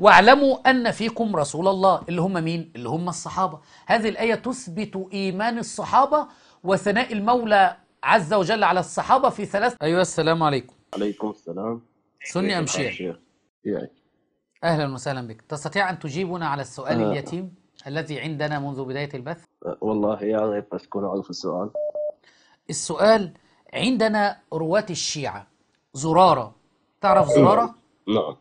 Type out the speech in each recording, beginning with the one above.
واعلموا أن فيكم رسول الله اللي هم مين؟ اللي هم الصحابة هذه الآية تثبت إيمان الصحابة وثناء المولى عز وجل على الصحابة في ثلاث أيها السلام عليكم عليكم السلام سني أم شيخ أهلا وسهلا بك تستطيع أن تجيبنا على السؤال آه. اليتيم الذي عندنا منذ بداية البث؟ آه، والله يعني بس كون أعرف السؤال السؤال عندنا رواة الشيعة زرارة تعرف زرارة؟ نعم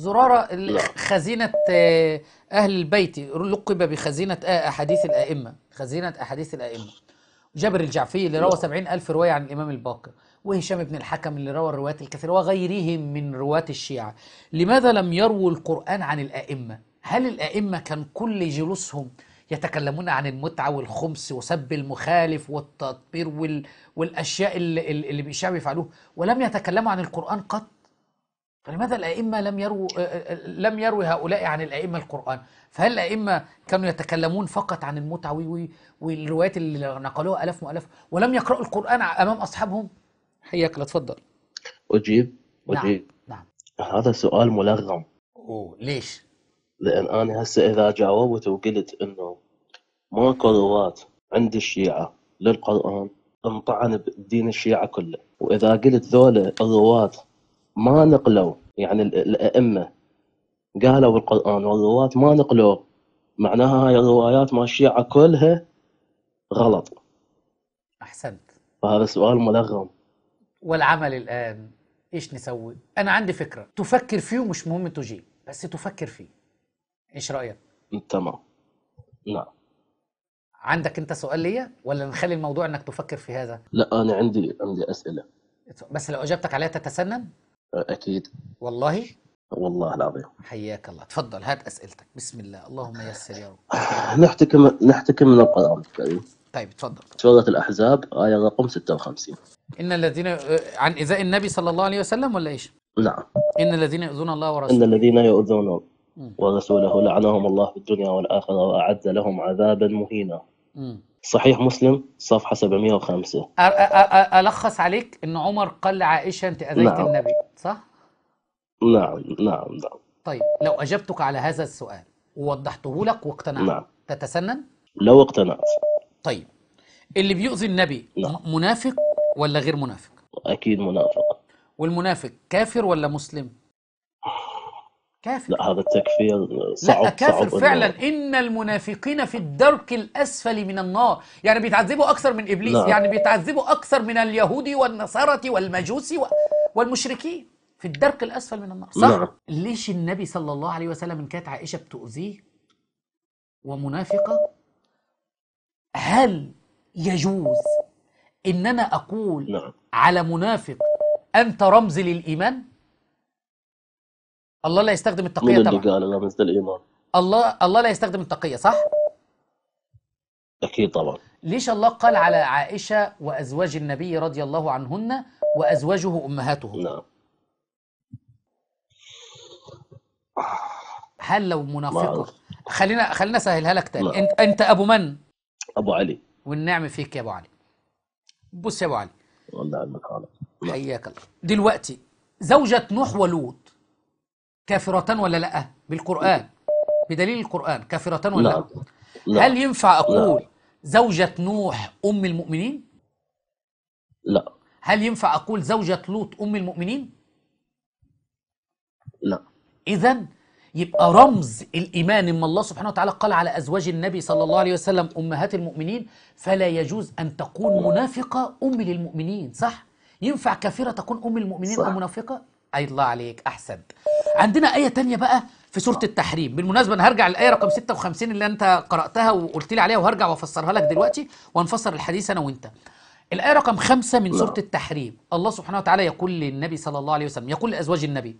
زرارة خزينة آه، أهل البيت لقب بخزينة آه، أحاديث الأئمة خزينة أحاديث الأئمة جابر الجعفي اللي روى سبعين ألف رواية عن الإمام الباقر وهشام بن الحكم اللي روى الروايات الكثيرة وغيرهم من رواة الشيعة لماذا لم يرو القرآن عن الأئمة؟ هل الأئمة كان كل جلوسهم يتكلمون عن المتعة والخمس وسب المخالف والتطبير وال... والأشياء اللي, اللي الشعب يفعلوه ولم يتكلموا عن القرآن قط؟ فلماذا الأئمة لم يروا لم يروي هؤلاء عن الأئمة القرآن؟ فهل الأئمة كانوا يتكلمون فقط عن المتعة والروايات اللي نقلوها آلاف وآلاف ولم يقرأوا القرآن أمام أصحابهم؟ حياك لا تفضل. أجيب نعم، أجيب نعم نعم هذا سؤال ملغم أوه ليش؟ لأن أنا هسه إذا جاوبت وقلت إنه ماكو رواة عند الشيعة للقرآن انطعن بدين الشيعة كله وإذا قلت ذولا الرواة ما نقلوا يعني الائمه قالوا القران والرواة ما نقلوا معناها هاي الروايات مال الشيعه كلها غلط احسنت فهذا سؤال ملغم والعمل الان ايش نسوي؟ انا عندي فكره تفكر فيه ومش مهم تجيب بس تفكر فيه ايش رايك؟ تمام نعم عندك انت سؤال ليا ولا نخلي الموضوع انك تفكر في هذا؟ لا انا عندي عندي اسئله بس لو اجابتك عليها تتسنن؟ اكيد والله والله العظيم حياك الله تفضل هات اسئلتك بسم الله اللهم يسر يا رب نحتكم نحتكم من القران الكريم طيب تفضل سوره الاحزاب ايه رقم 56 ان الذين آه، عن ايذاء النبي صلى الله عليه وسلم ولا ايش؟ نعم ان الذين يؤذون الله ورسوله ان الذين يؤذون ورسوله لعنهم الله في الدنيا والاخره واعد لهم عذابا مهينا صحيح مسلم صفحة 705 ألخص عليك أن عمر قال لعائشة أنت أذيت نعم. النبي صح؟ نعم نعم نعم طيب لو أجبتك على هذا السؤال ووضحته لك واقتنعت نعم. تتسنن؟ لو اقتنعت طيب اللي بيؤذي النبي نعم. منافق ولا غير منافق؟ أكيد منافق والمنافق كافر ولا مسلم؟ كافر لا هذا التكفير صعب لا كافر صعب فعلا إن... إن المنافقين في الدرك الأسفل من النار يعني بيتعذبوا أكثر من إبليس لا. نعم. يعني بيتعذبوا أكثر من اليهود والنصارى والمجوس و... والمشركين في الدرك الأسفل من النار صح؟ لا. نعم. ليش النبي صلى الله عليه وسلم إن كانت عائشة بتؤذيه ومنافقة هل يجوز إن أنا أقول نعم. على منافق أنت رمز للإيمان؟ الله لا يستخدم التقية من طبعا قال مثل الإيمان الله الله لا يستخدم التقية صح؟ أكيد طبعا ليش الله قال على عائشة وأزواج النبي رضي الله عنهن وأزواجه أمهاتهم نعم هل لو منافقة خلينا خلينا اسهلها لك تاني انت انت ابو من؟ ابو علي والنعم فيك يا ابو علي بص يا ابو علي والله علمك حياك الله دلوقتي زوجة نوح ولوط كافرة ولا لا بالقرآن بدليل القرآن كافرة ولا لا, لا. هل ينفع أقول لا. زوجة نوح أم المؤمنين لا هل ينفع أقول زوجة لوط أم المؤمنين لا إذا يبقى رمز الإيمان إما الله سبحانه وتعالى قال على أزواج النبي صلى الله عليه وسلم أمهات المؤمنين فلا يجوز أن تكون منافقة أم للمؤمنين صح؟ ينفع كافرة تكون أم المؤمنين صح. أو منافقة؟ أي الله عليك أحسن عندنا آية تانية بقى في سورة التحريم بالمناسبة أنا هرجع للآية رقم 56 اللي أنت قرأتها وقلت لي عليها وهرجع وأفسرها لك دلوقتي ونفسر الحديث أنا وأنت الآية رقم خمسة من سورة التحريم الله سبحانه وتعالى يقول للنبي صلى الله عليه وسلم يقول لأزواج النبي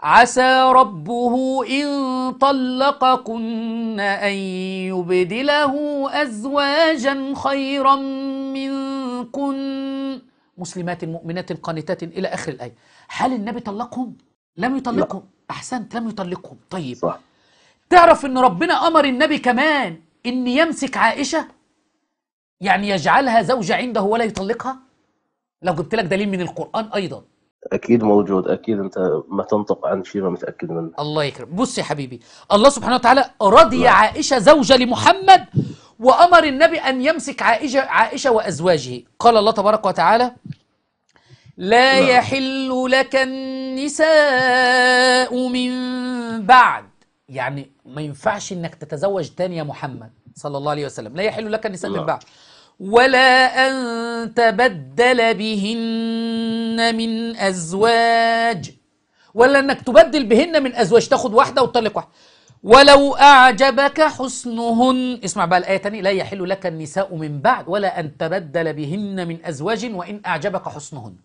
عسى ربه إن طلقكن أن يبدله أزواجا خيرا منكن مسلمات مؤمنات قانتات إلى آخر الآية هل النبي طلقهم؟ لم يطلقهم لا. أحسنت لم يطلقهم طيب صح. تعرف أن ربنا أمر النبي كمان أن يمسك عائشة يعني يجعلها زوجة عنده ولا يطلقها لو جبت لك دليل من القرآن أيضا اكيد موجود اكيد انت ما تنطق عن شيء ما متاكد منه الله يكرم بص يا حبيبي الله سبحانه وتعالى رضي لا. نعم. عائشه زوجه لمحمد وامر النبي ان يمسك عائشه عائشه وازواجه قال الله تبارك وتعالى لا, لا نعم. يحل لك النساء من بعد يعني ما ينفعش انك تتزوج تاني يا محمد صلى الله عليه وسلم لا يحل لك النساء لا. من نعم. بعد ولا أن تبدل بهن من أزواج ولا أنك تبدل بهن من أزواج تاخد واحدة وتطلق واحدة ولو أعجبك حسنهن اسمع بقى الآية تاني لا يحل لك النساء من بعد ولا أن تبدل بهن من أزواج وإن أعجبك حسنهن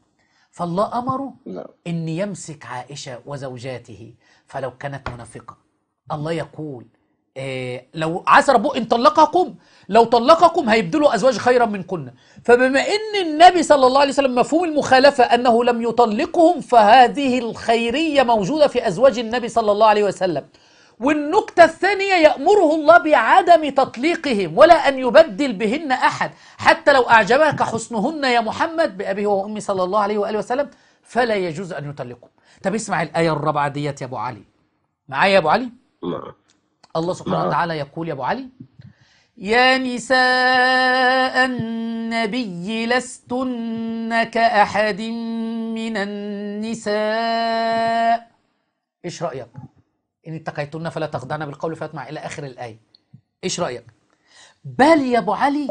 فالله أمره أن يمسك عائشة وزوجاته فلو كانت منافقة الله يقول آه، لو عسى ربه ان طلقكم لو طلقكم هيبدلوا ازواج خيرا منكن فبما ان النبي صلى الله عليه وسلم مفهوم المخالفه انه لم يطلقهم فهذه الخيريه موجوده في ازواج النبي صلى الله عليه وسلم والنكتة الثانية يأمره الله بعدم تطليقهم ولا أن يبدل بهن أحد حتى لو أعجبك حسنهن يا محمد بأبيه وأمي صلى الله عليه وآله وسلم فلا يجوز أن يطلقهم طب اسمع الآية الرابعة ديت يا أبو علي معايا يا أبو علي؟ نعم الله سبحانه نعم. وتعالى يقول يا أبو علي يا نساء النبي لستن كأحد من النساء إيش رأيك؟ إن اتقيتن فلا تخضعن بالقول فيطمع إلى آخر الآية إيش رأيك؟ بل يا أبو علي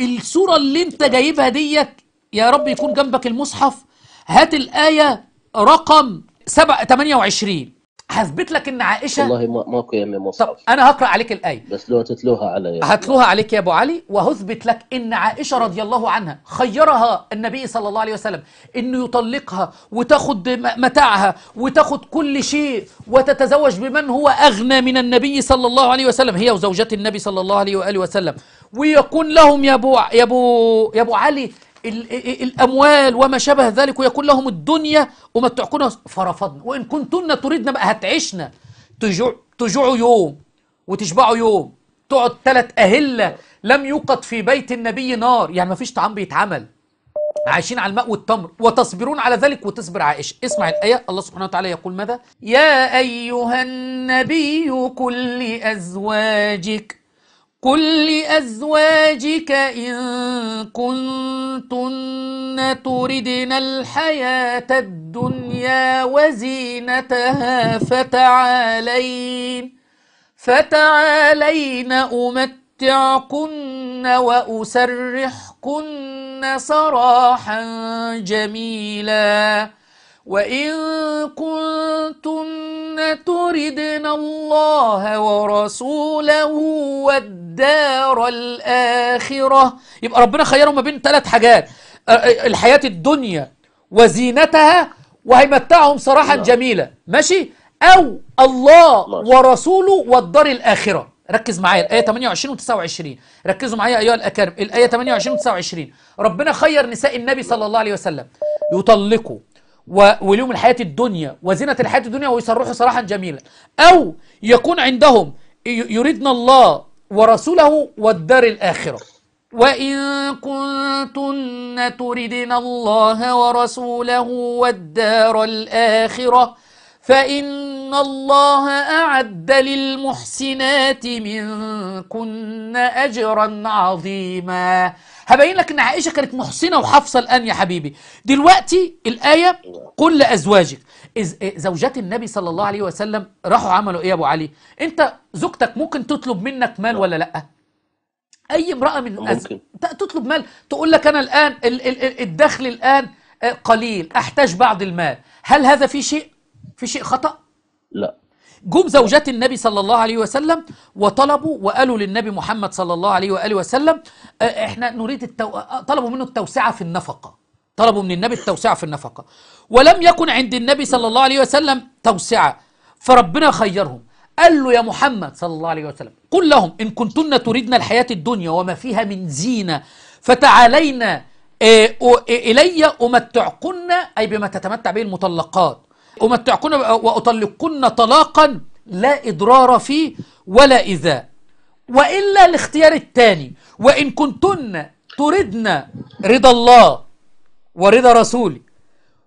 الصورة اللي أنت جايبها ديت يا رب يكون جنبك المصحف هات الآية رقم سبع 28 هثبت لك ان عائشه والله ما ماكو يمي مصحف طب انا هقرا عليك الايه بس لو تتلوها علي هتلوها عليك يا ابو علي وهثبت لك ان عائشه رضي الله عنها خيرها النبي صلى الله عليه وسلم انه يطلقها وتاخد متاعها وتاخد كل شيء وتتزوج بمن هو اغنى من النبي صلى الله عليه وسلم هي وزوجات النبي صلى الله عليه واله وسلم ويكون لهم يا ابو يا ابو يا ابو علي الأموال وما شابه ذلك ويكون لهم الدنيا ومتعكنا فرفضنا وإن كنتن تريدنا بقى هتعيشنا تجوع تجوعوا يوم وتشبعوا يوم تقعد ثلاث أهلة لم يوقد في بيت النبي نار يعني ما فيش طعام بيتعمل عايشين على الماء والتمر وتصبرون على ذلك وتصبر عائشة اسمع الآية الله سبحانه وتعالى يقول ماذا يا أيها النبي كل أزواجك قل لأزواجك إن كنتن تردن الحياة الدنيا وزينتها فتعالين فتعالين أمتعكن وأسرحكن سراحا جميلاً وإن كنتن تردن الله ورسوله والدار الآخرة يبقى ربنا خيرهم ما بين ثلاث حاجات الحياة الدنيا وزينتها وهيمتعهم صراحة جميلة ماشي أو الله ورسوله والدار الآخرة ركز معايا الآية 28 و 29 ركزوا معايا أيها الأكارم الآية 28 و 29 ربنا خير نساء النبي صلى الله عليه وسلم يطلقوا ولوم الحياة الدنيا وزنة الحياة الدنيا ويصرحوا صراحة جميلا أو يكون عندهم يريدن الله ورسوله والدار الآخرة وإن كنتن تردن الله ورسوله والدار الآخرة فإن الله أعد للمحسنات منكن أجرا عظيما هبين لك ان عائشه كانت محسنه وحفصه الان يا حبيبي دلوقتي الايه قل لازواجك إيه، زوجات النبي صلى الله عليه وسلم راحوا عملوا ايه يا ابو علي انت زوجتك ممكن تطلب منك مال ولا لا اي امراه من أز... تطلب مال تقول لك انا الان الدخل الان آه، قليل احتاج بعض المال هل هذا في شيء في شيء خطا لا جم زوجات النبي صلى الله عليه وسلم وطلبوا وقالوا للنبي محمد صلى الله عليه وآله وسلم آه، احنا نريد التو... آه، آه، طلبوا منه التوسعة في النفقة طلبوا من النبي التوسعة في النفقة ولم يكن عند النبي صلى الله عليه وسلم توسعة فربنا خيرهم قال له يا محمد صلى الله عليه وسلم قل لهم إن كنتن تريدن الحياة الدنيا وما فيها من زينة فتعالينا إلي أمتعكن أي بما تتمتع به المطلقات أمتعكن وأطلقكن طلاقا لا إضرار فيه ولا إذاء وإلا الاختيار الثاني وإن كنتن تردن رضا الله ورضا رسوله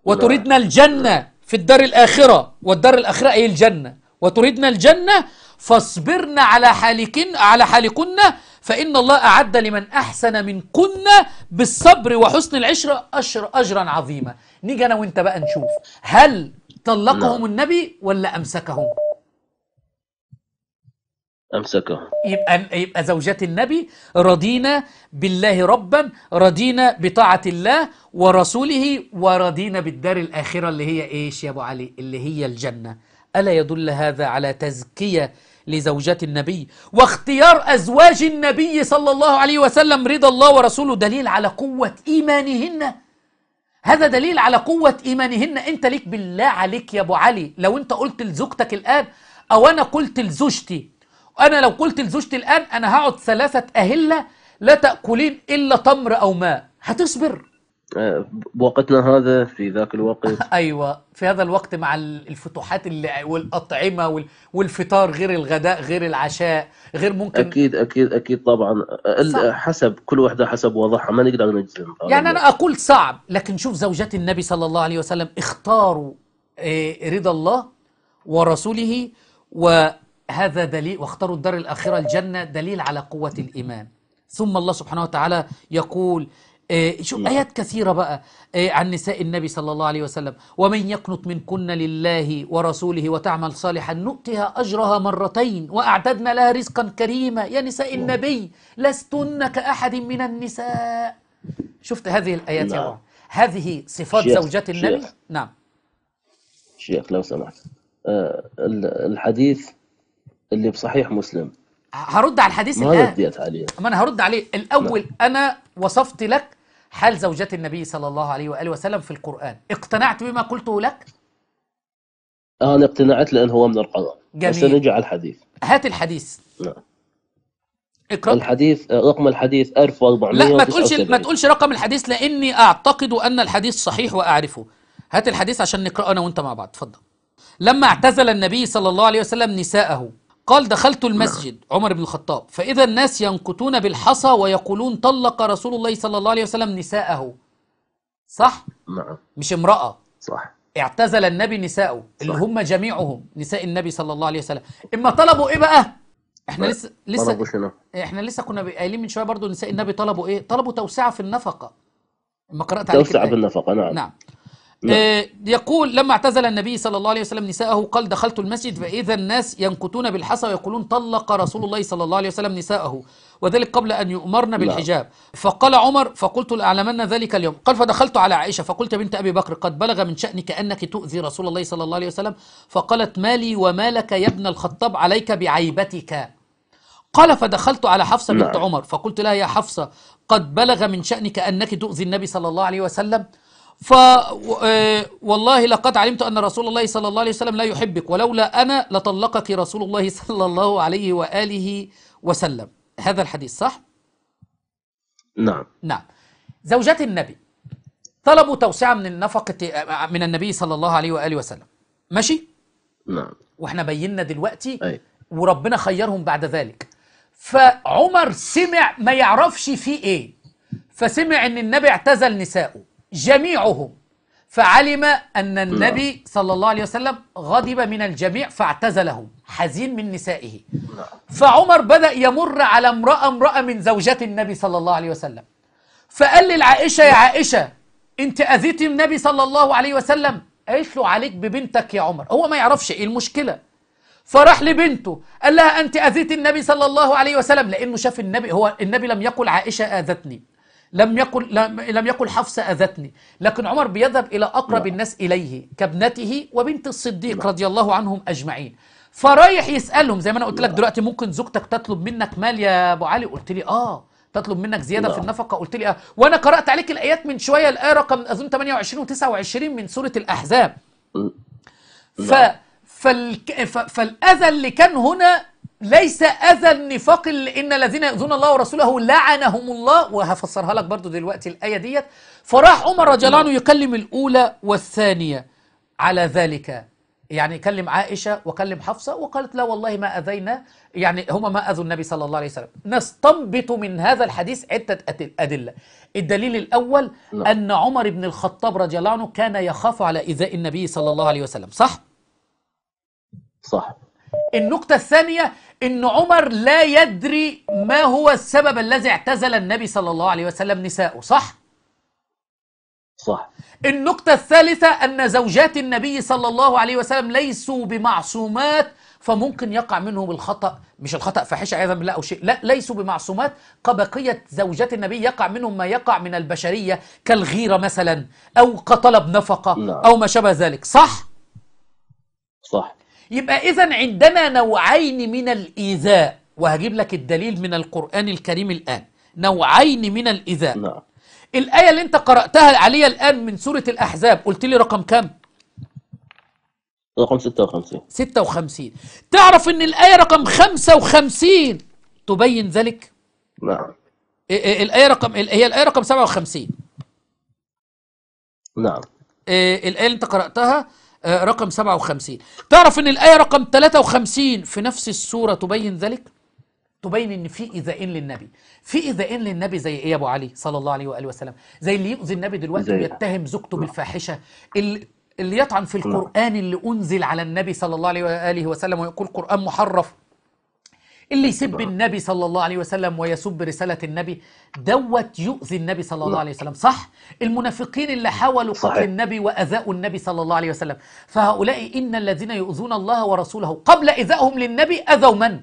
وتردن الجنة في الدار الآخرة والدار الآخرة أي الجنة وتردن الجنة فاصبرن على حالكن على حالكن فإن الله أعد لمن أحسن منكن بالصبر وحسن العشرة أجرا عظيما نيجي أنا وأنت بقى نشوف هل طلقهم لا. نعم. النبي ولا امسكهم امسكهم يبقى يبقى زوجات النبي رضينا بالله ربا رضينا بطاعه الله ورسوله ورضينا بالدار الاخره اللي هي ايش يا ابو علي اللي هي الجنه الا يدل هذا على تزكيه لزوجات النبي واختيار ازواج النبي صلى الله عليه وسلم رضا الله ورسوله دليل على قوه ايمانهن هذا دليل على قوة إيمانهن أنت ليك بالله عليك يا أبو علي لو أنت قلت لزوجتك الآن أو أنا قلت لزوجتي أنا لو قلت لزوجتي الآن أنا هقعد ثلاثة أهلة لا تأكلين إلا تمر أو ماء هتصبر بوقتنا هذا في ذاك الوقت ايوه في هذا الوقت مع الفتوحات اللي والاطعمه والفطار غير الغداء غير العشاء غير ممكن اكيد اكيد اكيد طبعا حسب كل واحده حسب وضعها ما نقدر نجزم يعني انا اقول صعب لكن شوف زوجات النبي صلى الله عليه وسلم اختاروا إيه، رضا الله ورسوله وهذا دليل واختاروا الدار الاخره الجنه دليل على قوه الايمان ثم الله سبحانه وتعالى يقول إيه، شوف نعم. آيات كثيرة بقى إيه، عن نساء النبي صلى الله عليه وسلم ومن يقنط منكن لله ورسوله وتعمل صالحا نؤتها أجرها مرتين وأعددنا لها رزقا كريما يا نساء نعم. النبي لستن كأحد من النساء شفت هذه الآيات يا نعم. بابا هذه صفات زوجات النبي شيخ نعم شيخ لو سمحت آه الحديث اللي بصحيح مسلم هرد على الحديث ما الان ما رديت عليه انا هرد عليه الاول لا. انا وصفت لك حال زوجة النبي صلى الله عليه وآله وسلم في القرآن اقتنعت بما قلته لك؟ أنا اقتنعت لأن هو من القضاء جميل سنجي على الحديث هات الحديث نعم اقرأ الحديث رقم الحديث 1400 لا ما تقولش ما تقولش رقم الحديث لأني أعتقد أن الحديث صحيح وأعرفه هات الحديث عشان نقرأه أنا وأنت مع بعض اتفضل لما اعتزل النبي صلى الله عليه وسلم نساءه قال دخلت المسجد عمر بن الخطاب فإذا الناس ينقطون بالحصى ويقولون طلق رسول الله صلى الله عليه وسلم نساءه صح؟ نعم مش امرأة صح اعتزل النبي نساءه اللي هم جميعهم نساء النبي صلى الله عليه وسلم اما طلبوا ايه بقى احنا لسه لسه احنا لسه كنا قايلين من شويه برضو نساء النبي طلبوا ايه طلبوا توسعه في النفقه ما قرات عليك توسعه في النفقه نعم نعم نعم. آه، يقول لما اعتزل النبي صلى الله عليه وسلم نساءه قال دخلت المسجد فإذا الناس ينكتون بالحصى ويقولون طلق رسول الله صلى الله عليه وسلم نساءه وذلك قبل أن يؤمرن نعم. بالحجاب فقال عمر فقلت لأعلمن ذلك اليوم قال فدخلت على عائشة فقلت بنت أبي بكر قد بلغ من شأنك أنك تؤذي رسول الله صلى الله عليه وسلم فقالت مالي ومالك يا ابن الخطاب عليك بعيبتك قال فدخلت على حفصة بنت نعم. عمر فقلت لها يا حفصة قد بلغ من شأنك أنك تؤذي النبي صلى الله عليه وسلم ف آه، والله لقد علمت أن رسول الله صلى الله عليه وسلم لا يحبك ولولا أنا لطلقك رسول الله صلى الله عليه وآله وسلم هذا الحديث صح؟ نعم نعم زوجات النبي طلبوا توسعة من النفقة آه، من النبي صلى الله عليه وآله وسلم ماشي؟ نعم واحنا بينا دلوقتي أي. وربنا خيرهم بعد ذلك فعمر سمع ما يعرفش فيه ايه فسمع ان النبي اعتزل نسائه جميعهم فعلم أن نعم. النبي صلى الله عليه وسلم غضب من الجميع فاعتزلهم حزين من نسائه نعم. فعمر بدأ يمر على امرأة امرأة من زوجات النبي صلى الله عليه وسلم فقال للعائشة يا عائشة انت أذيت النبي صلى الله عليه وسلم قالت له عليك ببنتك يا عمر هو ما يعرفش ايه المشكلة فراح لبنته قال لها انت أذيت النبي صلى الله عليه وسلم لأنه شاف النبي هو النبي لم يقل عائشة آذتني لم يقل لم يقل حفصة أذتني لكن عمر بيذهب إلى أقرب نعم. الناس إليه كابنته وبنت الصديق نعم. رضي الله عنهم أجمعين فرايح يسألهم زي ما أنا قلت لك نعم. دلوقتي ممكن زوجتك تطلب منك مال يا أبو علي قلت لي آه تطلب منك زياده لا. في النفقه قلت لي اه وانا قرات عليك الايات من شويه الايه رقم اظن 28 و29 من سوره الاحزاب ف فال... ف... فالاذى اللي كان هنا ليس أذى النفاق إن الذين يؤذون الله ورسوله لعنهم الله وهفسرها لك برضو دلوقتي الآية ديت فراح عمر رضي الله عنه يكلم الأولى والثانية على ذلك يعني كلم عائشة وكلم حفصة وقالت لا والله ما أذينا يعني هما ما أذوا النبي صلى الله عليه وسلم نستنبط من هذا الحديث عدة أدلة الدليل الأول نعم. أن عمر بن الخطاب رضي الله عنه كان يخاف على إيذاء النبي صلى الله عليه وسلم صح؟ صح النقطة الثانية ان عمر لا يدري ما هو السبب الذي اعتزل النبي صلى الله عليه وسلم نساءه صح؟ صح النقطة الثالثة أن زوجات النبي صلى الله عليه وسلم ليسوا بمعصومات فممكن يقع منهم الخطأ مش الخطأ فاحشة عياذا بالله أو شيء لا ليسوا بمعصومات كبقية زوجات النبي يقع منهم ما يقع من البشرية كالغيرة مثلا أو كطلب نفقة لا. نعم. أو ما شابه ذلك صح؟ صح يبقى إذا عندنا نوعين من الإيذاء وهجيب لك الدليل من القرآن الكريم الآن نوعين من الإيذاء نعم. الآية اللي أنت قرأتها عليا الآن من سورة الأحزاب قلت لي رقم كم؟ رقم 56 56 تعرف ان الايه رقم 55 تبين ذلك نعم الايه رقم هي الايه رقم 57 نعم الايه اللي انت قراتها آه، رقم 57 تعرف ان الايه رقم 53 في نفس السوره تبين ذلك تبين ان في ايذائين للنبي في ايذائين للنبي زي ايه يا ابو علي صلى الله عليه واله وسلم زي اللي يؤذي النبي دلوقتي ويتهم زوجته نعم. بالفاحشه اللي اللي يطعن في نعم. القرآن اللي أنزل على النبي صلى الله عليه وآله وسلم ويقول قرآن محرف اللي يسب النبي صلى الله عليه وسلم ويسب رسالة النبي دوت يؤذي النبي صلى الله نعم. عليه وسلم صح المنافقين اللي نعم. حاولوا صحيح. قتل النبي وأذاءوا النبي صلى الله عليه وسلم فهؤلاء إن الذين يؤذون الله ورسوله قبل إذائهم للنبي أذوا من؟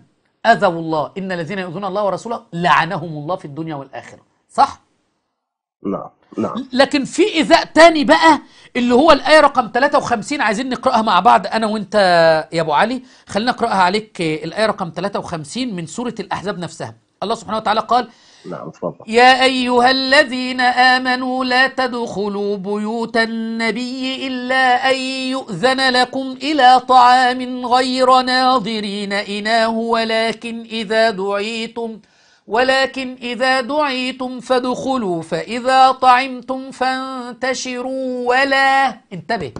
أذوا الله إن الذين يؤذون الله ورسوله لعنهم الله في الدنيا والآخرة صح؟ نعم نعم لكن في إيذاء تاني بقى اللي هو الآية رقم 53 عايزين نقرأها مع بعض أنا وأنت يا أبو علي خلينا أقرأها عليك الآية رقم 53 من سورة الأحزاب نفسها الله سبحانه وتعالى قال نعم اتفضل يا أيها الذين آمنوا لا تدخلوا بيوت النبي إلا أن يؤذن لكم إلى طعام غير ناظرين إناه ولكن إذا دعيتم ۖ ولكن إذا دعيتم فادخلوا فإذا طعمتم فانتشروا ولا انتبه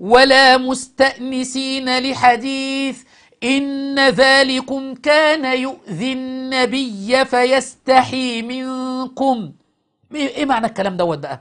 ولا مستأنسين لحديث إن ذلكم كان يؤذي النبي فيستحي منكم إيه, إيه معنى الكلام دوت بقى؟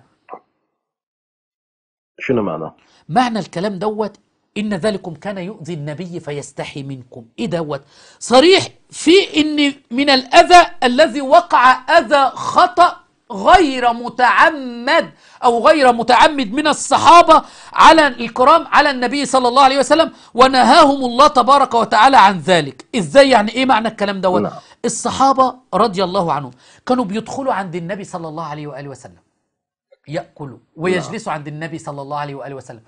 شنو معنى؟ معنى الكلام دوت إن ذلكم كان يؤذي النبي فيستحي منكم إيه دوت صريح في إن من الأذى الذي وقع أذى خطأ غير متعمد أو غير متعمد من الصحابة على الكرام على النبي صلى الله عليه وسلم ونهاهم الله تبارك وتعالى عن ذلك إزاي يعني إيه معنى الكلام دوت نعم. الصحابة رضي الله عنهم كانوا بيدخلوا عند النبي صلى الله عليه وآله وسلم يأكلوا ويجلسوا عند النبي صلى الله عليه وآله وسلم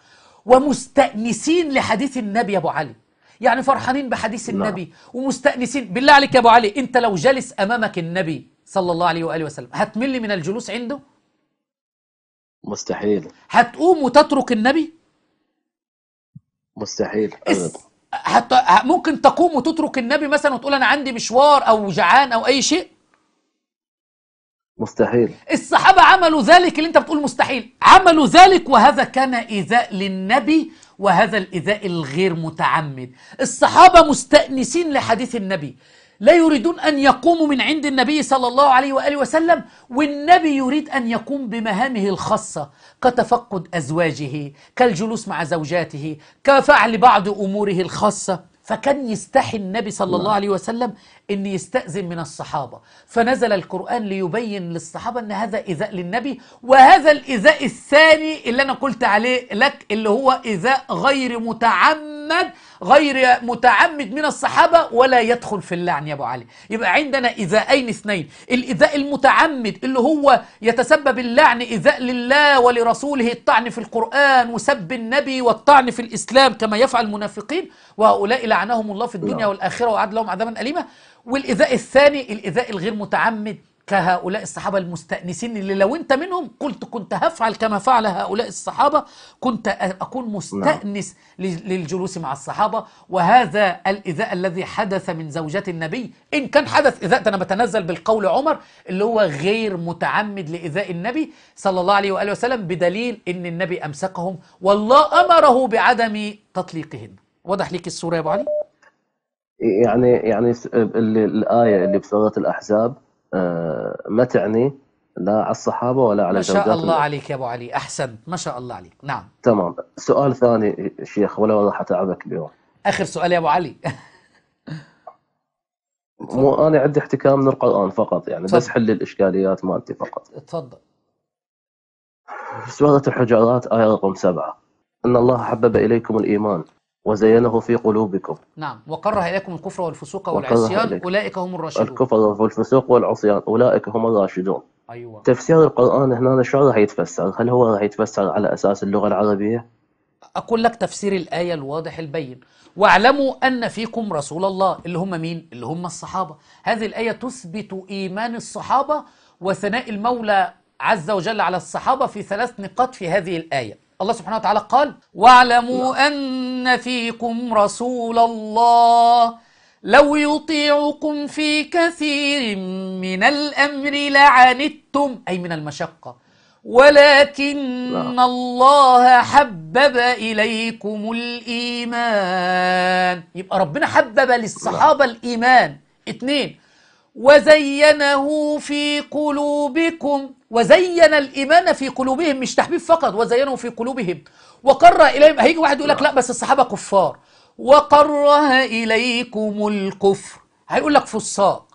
ومستأنسين لحديث النبي يا أبو علي يعني فرحانين بحديث لا. النبي ومستأنسين بالله عليك يا أبو علي أنت لو جلس أمامك النبي صلى الله عليه وآله وسلم هتمل من الجلوس عنده؟ مستحيل هتقوم وتترك النبي؟ مستحيل إس... هت... ممكن تقوم وتترك النبي مثلا وتقول أنا عندي مشوار أو جعان أو أي شيء؟ مستحيل الصحابة عملوا ذلك اللي انت بتقول مستحيل عملوا ذلك وهذا كان إيذاء للنبي وهذا الإيذاء الغير متعمد الصحابة مستأنسين لحديث النبي لا يريدون أن يقوموا من عند النبي صلى الله عليه وآله وسلم والنبي يريد أن يقوم بمهامه الخاصة كتفقد أزواجه كالجلوس مع زوجاته كفعل بعض أموره الخاصة فكان يستحي النبي صلى الله نعم. عليه وسلم أن يستأذن من الصحابة فنزل القرآن ليبين للصحابة أن هذا إيذاء للنبي وهذا الإيذاء الثاني اللي أنا قلت عليه لك اللي هو إيذاء غير متعمد غير متعمد من الصحابة ولا يدخل في اللعن يا أبو علي يبقى عندنا إيذاءين اثنين الإيذاء المتعمد اللي هو يتسبب اللعن إيذاء لله ولرسوله الطعن في القرآن وسب النبي والطعن في الإسلام كما يفعل المنافقين وهؤلاء لعنهم الله في الدنيا نعم. والآخرة وأعد لهم عذابا أليما والإيذاء الثاني الإيذاء الغير متعمد كهؤلاء الصحابة المستأنسين اللي لو أنت منهم قلت كنت هفعل كما فعل هؤلاء الصحابة كنت أكون مستأنس نعم. للجلوس مع الصحابة وهذا الإذاء الذي حدث من زوجات النبي إن كان حدث إذاء أنا بتنزل بالقول عمر اللي هو غير متعمد لإذاء النبي صلى الله عليه وآله وسلم بدليل إن النبي أمسكهم والله أمره بعدم تطليقهن واضح ليك الصورة يا أبو علي؟ يعني يعني اللي الايه اللي بسوره الاحزاب آه، ما تعني لا على الصحابه ولا على ما شاء الله عليك يا ابو علي احسنت ما شاء الله عليك نعم تمام سؤال ثاني شيخ ولو راح حتعبك اليوم اخر سؤال يا ابو علي مو انا عندي احتكام من القران فقط يعني تفضل. بس حل الاشكاليات مالتي فقط تفضل سورة الحجرات آية رقم سبعة إن الله حبب إليكم الإيمان وزينه في قلوبكم نعم وكره إليكم الكفر والفسوق والعصيان أولئك هم الراشدون الكفر والفسوق والعصيان أولئك هم الراشدون أيوة. تفسير القرآن هنا شو راح يتفسر؟ هل هو راح يتفسر على أساس اللغة العربية؟ أقول لك تفسير الآية الواضح البين واعلموا أن فيكم رسول الله اللي هم مين؟ اللي هم الصحابة هذه الآية تثبت إيمان الصحابة وثناء المولى عز وجل على الصحابة في ثلاث نقاط في هذه الآية الله سبحانه وتعالى قال واعلموا أن فيكم رسول الله لو يطيعكم في كثير من الأمر لعنتم أي من المشقة ولكن الله حبب إليكم الإيمان يبقى ربنا حبب للصحابة الإيمان اتنين وزينه في قلوبكم وزين الإيمان في قلوبهم مش تحبيب فقط وزينه في قلوبهم وقر إليهم هيجي واحد يقول لك لا بس الصحابة كفار وقرها إليكم الكفر هيقول لك فساق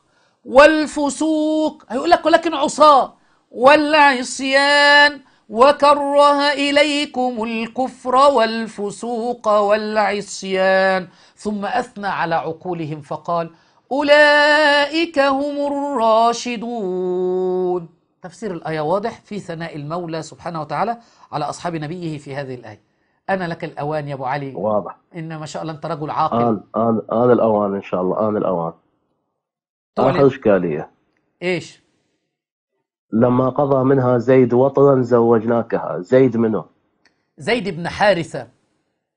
والفسوق هيقول لك ولكن عصاة والعصيان وكره إليكم الكفر والفسوق والعصيان ثم أثنى على عقولهم فقال أولئك هم الراشدون تفسير الآية واضح في ثناء المولى سبحانه وتعالى على أصحاب نبيه في هذه الآية أنا لك الأوان يا أبو علي واضح إن ما شاء الله أنت رجل عاقل آن آن آن الأوان إن شاء الله آن الأوان آخر طيب. إشكالية إيش؟ لما قضى منها زيد وطنا زوجناكها زيد منه زيد بن حارثة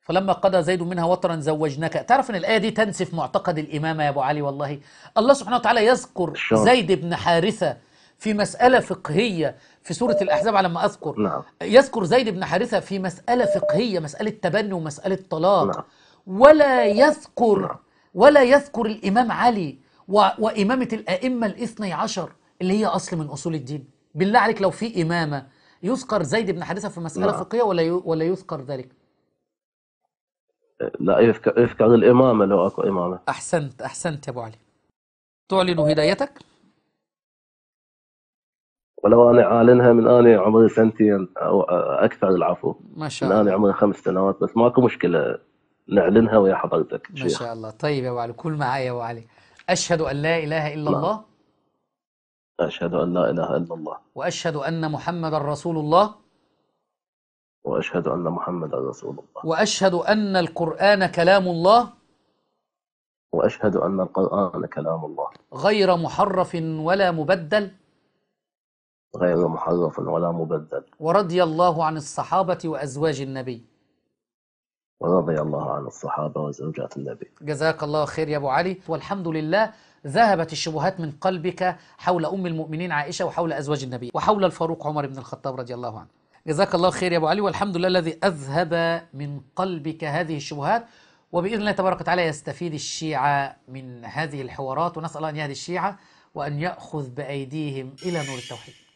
فلما قضى زيد منها وطرا زوجناك تعرف ان الايه دي تنسف معتقد الامامه يا ابو علي والله الله سبحانه وتعالى يذكر شو. زيد بن حارثه في مسألة فقهية في سورة الأحزاب على ما أذكر نعم. يذكر زيد بن حارثة في مسألة فقهية مسألة تبني ومسألة طلاق نعم. ولا يذكر نعم. ولا يذكر الإمام علي و... وإمامة الأئمة الاثني عشر اللي هي أصل من أصول الدين بالله عليك لو في إمامة يذكر زيد بن حارثة في مسألة نعم. فقهية ولا ي... ولا يذكر ذلك لا يذكر يذكر الإمامة لو أكو إمامة أحسنت أحسنت يا أبو علي تعلن هدايتك ولو انا عالنها من اني عمري سنتين او اكثر العفو ما شاء الله من اني عمري خمس سنوات بس ماكو مشكله نعلنها ويا حضرتك ما شاء الله طيب يا ابو علي كل معايا يا ابو علي اشهد ان لا اله الا لا. نعم. الله اشهد ان لا اله الا الله واشهد ان محمدا رسول الله واشهد ان محمدا رسول الله واشهد ان القران كلام الله واشهد ان القران كلام الله غير محرف ولا مبدل غير محرف ولا مبدل ورضي الله عن الصحابة وأزواج النبي ورضي الله عن الصحابة وزوجات النبي جزاك الله خير يا أبو علي والحمد لله ذهبت الشبهات من قلبك حول أم المؤمنين عائشة وحول أزواج النبي وحول الفاروق عمر بن الخطاب رضي الله عنه جزاك الله خير يا أبو علي والحمد لله الذي أذهب من قلبك هذه الشبهات وبإذن الله تبارك وتعالى يستفيد الشيعة من هذه الحوارات ونسأل الله أن يهدي الشيعة وأن يأخذ بأيديهم إلى نور التوحيد